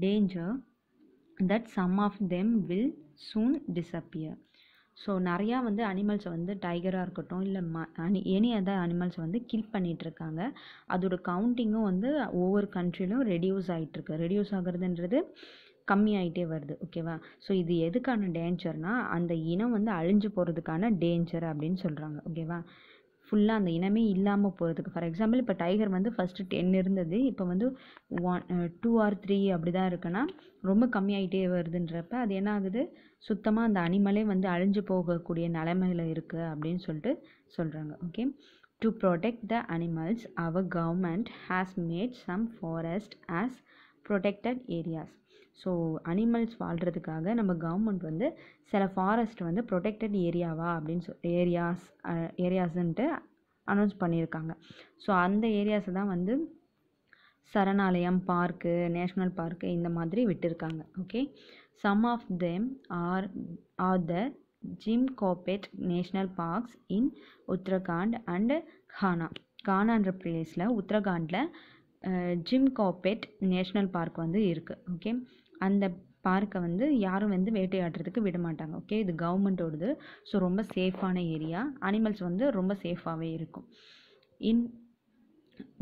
danger that some of them will soon disappear so நிறையா வந்து அனிமல்ஸை வந்து டைகராக இருக்கட்டும் இல்லை ம அனி எனி அதர் அனிமல்ஸ் வந்து கில் பண்ணிகிட்ருக்காங்க அதோட கவுண்டிங்கும் வந்து ஒவ்வொரு கண்ட்ரிலும் ரெடியூஸ் ஆகிட்டுருக்கு ரெடியூஸ் ஆகிறதுன்றது கம்மியாயிட்டே வருது ஓகேவா ஸோ இது எதுக்கான டேஞ்சர்னால் அந்த இனம் வந்து அழிஞ்சு போகிறதுக்கான டேஞ்சர் அப்படின்னு சொல்கிறாங்க ஓகேவா ஃபுல்லாக அந்த இனமே இல்லாமல் போகிறதுக்கு ஃபார் எக்ஸாம்பிள் இப்போ டைகர் வந்து ஃபஸ்ட்டு டென் இருந்தது இப்போ வந்து ஒன் டூ ஆர் த்ரீ அப்படி தான் இருக்குன்னா ரொம்ப கம்மியாகிட்டே வருதுன்றப்ப அது என்ன ஆகுது சுத்தமாக அந்த அனிமலே வந்து அழிஞ்சு போகக்கூடிய நிலைமையில் இருக்குது அப்படின்னு சொல்லிட்டு சொல்கிறாங்க okay to protect the animals our government has made some forest as protected areas so animals வாழ்கிறதுக்காக நம்ம கவர்மெண்ட் வந்து சில ஃபாரஸ்ட் வந்து ப்ரொடெக்டட் ஏரியாவா அப்படின்னு சொல் ஏரியாஸ் ஏரியாஸுன்ட்டு அனௌன்ஸ் பண்ணியிருக்காங்க ஸோ அந்த ஏரியாஸை தான் வந்து சரணாலயம் பார்க்கு நேஷ்னல் பார்க்கு இந்த மாதிரி விட்டுருக்காங்க okay some of them are are the Jim Corbett national parks in Uttarakhand and Kanha கானான்ற பிளேஸில் உத்தரகாண்டில் ஜிம் கோபேட் நேஷ்னல் பார்க் வந்து இருக்குது ஓகே அந்த பார்க்கை வந்து யாரும் வந்து வேட்டையாடுறதுக்கு விட மாட்டாங்க ஓகே இது கவர்மெண்ட்டோடது ஸோ ரொம்ப சேஃபான ஏரியா அனிமல்ஸ் வந்து ரொம்ப சேஃபாகவே இருக்கும் இன்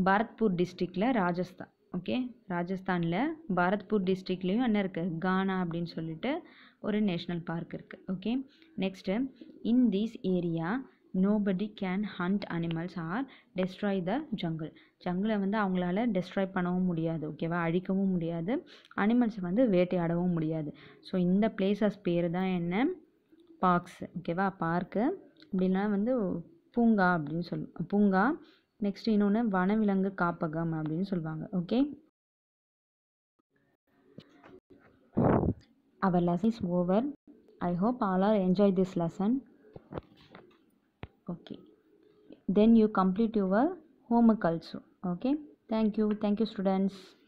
பாரத்பூர் டிஸ்ட்ரிக்டில் ராஜஸ்தான் ஓகே ராஜஸ்தானில் பாரத்பூர் டிஸ்ட்ரிக்ட்லேயும் என்ன இருக்குது கானா அப்படின்னு சொல்லிட்டு ஒரு நேஷ்னல் பார்க் இருக்குது okay next in these area nobody can hunt animals or destroy the jungle ஜங்கிளை வந்து அவங்களால டெஸ்ட்ராய் பண்ணவும் முடியாது ஓகேவா அழிக்கவும் முடியாது அனிமல்ஸை வந்து வேட்டையாடவும் முடியாது ஸோ இந்த பிளேசஸ் பேர் தான் என்ன பார்க்ஸ் ஓகேவா பார்க்கு அப்படின்னா வந்து பூங்கா அப்படின்னு சொல்லுவோம் பூங்கா நெக்ஸ்ட் இன்னொன்று வனவிலங்கு காப்பகம் அப்படின்னு சொல்லுவாங்க okay our lessons over I hope all are enjoy this lesson okay then you complete your homework also okay thank you thank you students